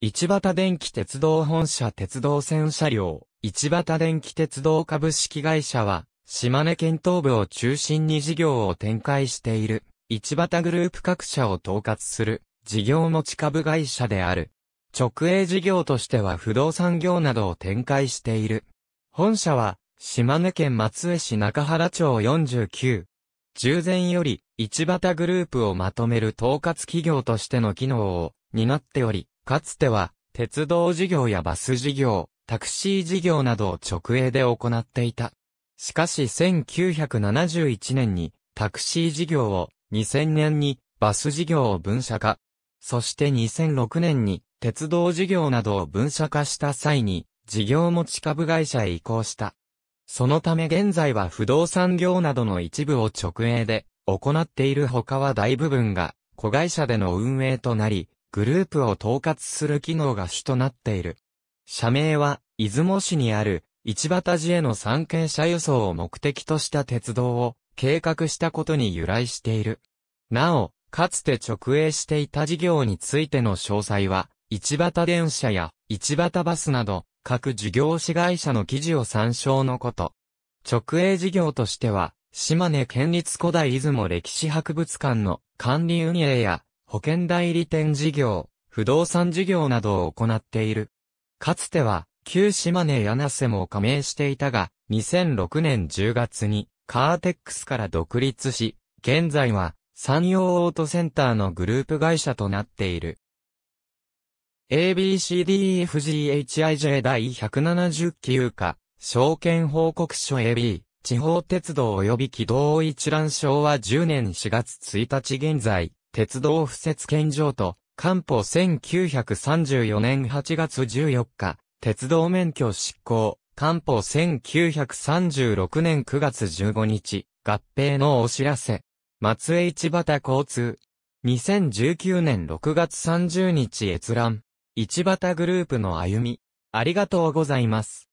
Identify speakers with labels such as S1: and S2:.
S1: 市畑電気鉄道本社鉄道線車両、市畑電気鉄道株式会社は、島根県東部を中心に事業を展開している、市畑グループ各社を統括する、事業持ち株会社である。直営事業としては不動産業などを展開している。本社は、島根県松江市中原町49。従前より、市畑グループをまとめる統括企業としての機能を担っており、かつては、鉄道事業やバス事業、タクシー事業などを直営で行っていた。しかし1971年にタクシー事業を、2000年にバス事業を分社化。そして2006年に鉄道事業などを分社化した際に事業持ち株会社へ移行した。そのため現在は不動産業などの一部を直営で行っている他は大部分が子会社での運営となり、グループを統括する機能が主となっている。社名は、出雲市にある、市畑寺への参見者輸送を目的とした鉄道を計画したことに由来している。なお、かつて直営していた事業についての詳細は、市畑電車や市畑バスなど、各事業子会社の記事を参照のこと。直営事業としては、島根県立古代出雲歴史博物館の管理運営や保険代理店事業、不動産事業などを行っている。かつては、旧島根柳瀬も加盟していたが、2006年10月に、カーテックスから独立し、現在は、産業オートセンターのグループ会社となっている。ABCDEFGHIJ 第170期有価、証券報告書 AB、地方鉄道及び軌道一覧昭和10年4月1日現在、鉄道敷設献上と、官報1934年8月14日、鉄道免許執行、官報1936年9月15日、合併のお知らせ。松江市畑交通。2019年6月30日閲覧。市畑グループの歩み。ありがとうございます。